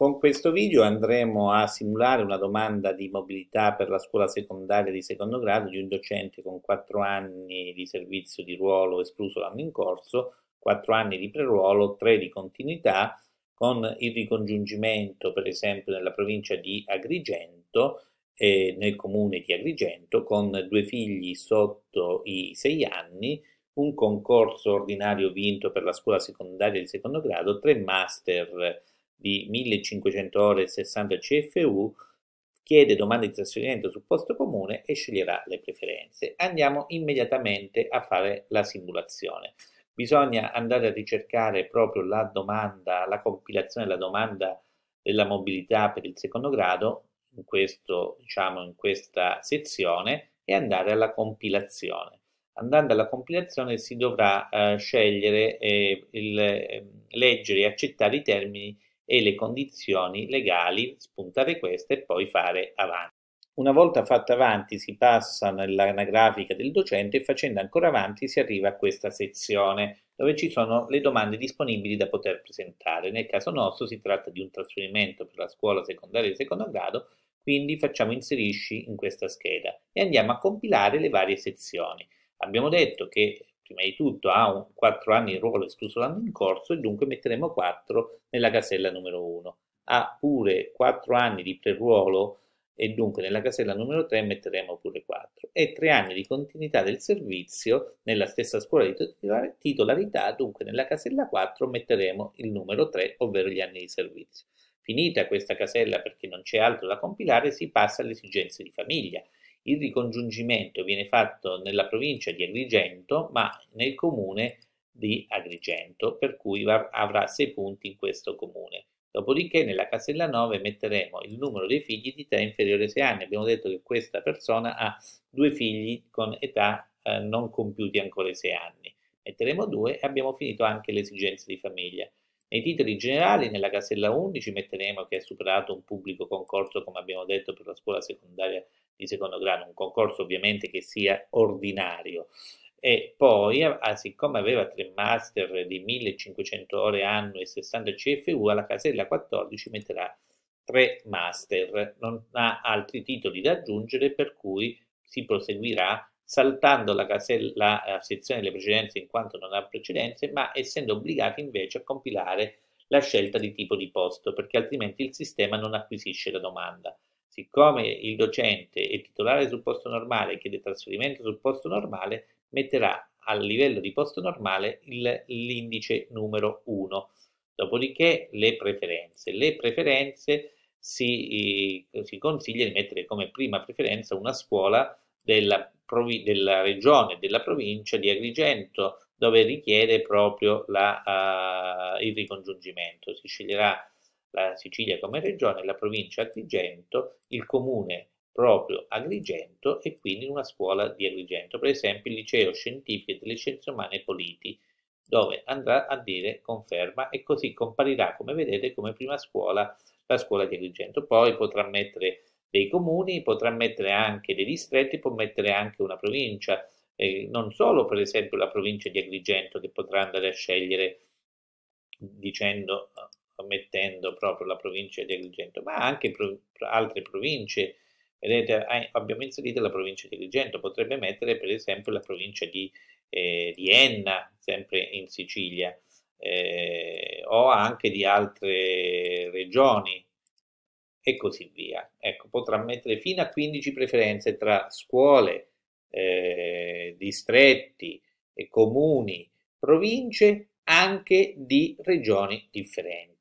Con questo video andremo a simulare una domanda di mobilità per la scuola secondaria di secondo grado di un docente con 4 anni di servizio di ruolo escluso l'anno in corso, 4 anni di preruolo, 3 di continuità, con il ricongiungimento per esempio nella provincia di Agrigento, eh, nel comune di Agrigento, con due figli sotto i 6 anni, un concorso ordinario vinto per la scuola secondaria di secondo grado, tre master di 1500 ore e 60 CFU, chiede domanda di trasferimento sul posto comune e sceglierà le preferenze. Andiamo immediatamente a fare la simulazione. Bisogna andare a ricercare proprio la domanda, la compilazione della domanda della mobilità per il secondo grado, in, questo, diciamo, in questa sezione, e andare alla compilazione. Andando alla compilazione si dovrà eh, scegliere, eh, il, eh, leggere e accettare i termini e le condizioni legali, spuntare queste e poi fare avanti. Una volta fatta avanti si passa nell'anagrafica del docente e facendo ancora avanti si arriva a questa sezione dove ci sono le domande disponibili da poter presentare. Nel caso nostro si tratta di un trasferimento per la scuola secondaria di secondo grado, quindi facciamo inserisci in questa scheda e andiamo a compilare le varie sezioni. Abbiamo detto che prima di tutto ha un, 4 anni di ruolo escluso l'anno in corso e dunque metteremo 4 nella casella numero 1. Ha pure 4 anni di pre-ruolo e dunque nella casella numero 3 metteremo pure 4 e 3 anni di continuità del servizio nella stessa scuola di titolarità, dunque nella casella 4 metteremo il numero 3, ovvero gli anni di servizio. Finita questa casella perché non c'è altro da compilare, si passa alle esigenze di famiglia il ricongiungimento viene fatto nella provincia di Agrigento, ma nel comune di Agrigento, per cui avrà 6 punti in questo comune. Dopodiché nella casella 9 metteremo il numero dei figli di età inferiore ai 6 anni. Abbiamo detto che questa persona ha due figli con età eh, non compiuti ancora i 6 anni. Metteremo 2 e abbiamo finito anche le esigenze di famiglia. Nei titoli generali, nella casella 11, metteremo che è superato un pubblico concorso, come abbiamo detto, per la scuola secondaria di secondo grado, un concorso ovviamente che sia ordinario. E poi, siccome aveva tre master di 1500 ore anno e 60 CFU, alla casella 14 metterà tre master, non ha altri titoli da aggiungere, per cui si proseguirà saltando la, casella, la sezione delle precedenze in quanto non ha precedenze, ma essendo obbligati invece a compilare la scelta di tipo di posto, perché altrimenti il sistema non acquisisce la domanda siccome il docente è titolare sul posto normale e chiede trasferimento sul posto normale, metterà al livello di posto normale il, l'indice numero 1. Dopodiché le preferenze. Le preferenze si, eh, si, consiglia di mettere come prima preferenza una scuola della, provi- della regione, della provincia di Agrigento, dove richiede proprio la, uh, il ricongiungimento. Si sceglierà la Sicilia come regione, la provincia Agrigento, il comune proprio Agrigento e quindi una scuola di Agrigento, per esempio il liceo scientifico delle scienze umane Politi, dove andrà a dire conferma e così comparirà, come vedete, come prima scuola la scuola di Agrigento. Poi potrà mettere dei comuni, potrà mettere anche dei distretti, può mettere anche una provincia, eh, non solo per esempio la provincia di Agrigento che potrà andare a scegliere dicendo mettendo proprio la provincia di Agrigento, ma anche pro, altre province. Vedete, abbiamo inserito la provincia di Agrigento, potrebbe mettere per esempio la provincia di, eh, di Enna, sempre in Sicilia, eh, o anche di altre regioni e così via. Ecco, potrà mettere fino a 15 preferenze tra scuole, eh, distretti, comuni, province, anche di regioni differenti.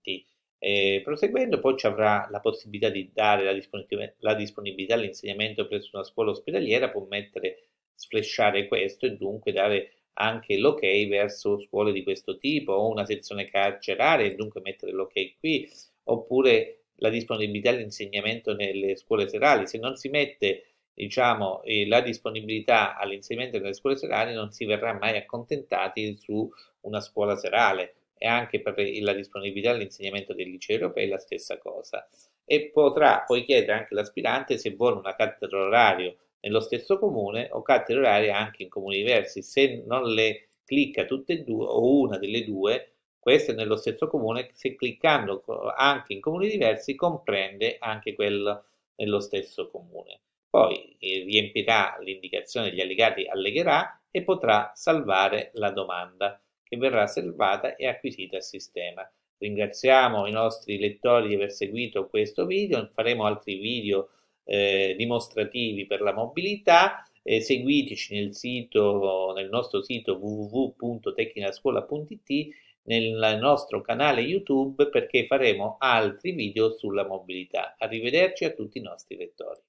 E proseguendo poi ci avrà la possibilità di dare la disponibilità, la disponibilità all'insegnamento presso una scuola ospedaliera, può mettere, sflesciare questo e dunque dare anche l'ok verso scuole di questo tipo o una sezione carceraria e dunque mettere l'ok qui oppure la disponibilità all'insegnamento nelle scuole serali se non si mette diciamo eh, la disponibilità all'insegnamento nelle scuole serali non si verrà mai accontentati su una scuola serale e anche per la disponibilità all'insegnamento dei licei europei la stessa cosa e potrà poi chiedere anche l'aspirante se vuole una cattedra orario nello stesso comune o cattedre orarie anche in comuni diversi se non le clicca tutte e due o una delle due questa è nello stesso comune se cliccando anche in comuni diversi comprende anche quello nello stesso comune poi eh, riempirà l'indicazione degli allegati allegherà e potrà salvare la domanda che verrà salvata e acquisita al sistema. Ringraziamo i nostri lettori di aver seguito questo video, faremo altri video eh, dimostrativi per la mobilità. Eh, seguiteci nel, sito, nel nostro sito www.tecnicascuola.it nel nostro canale YouTube perché faremo altri video sulla mobilità. Arrivederci a tutti i nostri lettori.